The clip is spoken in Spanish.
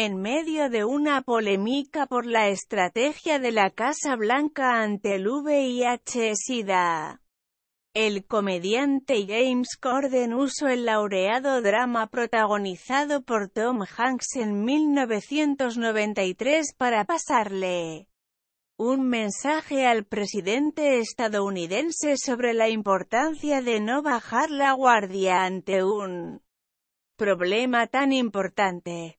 en medio de una polémica por la estrategia de la Casa Blanca ante el VIH-Sida. El comediante James Corden usó el laureado drama protagonizado por Tom Hanks en 1993 para pasarle un mensaje al presidente estadounidense sobre la importancia de no bajar la guardia ante un problema tan importante.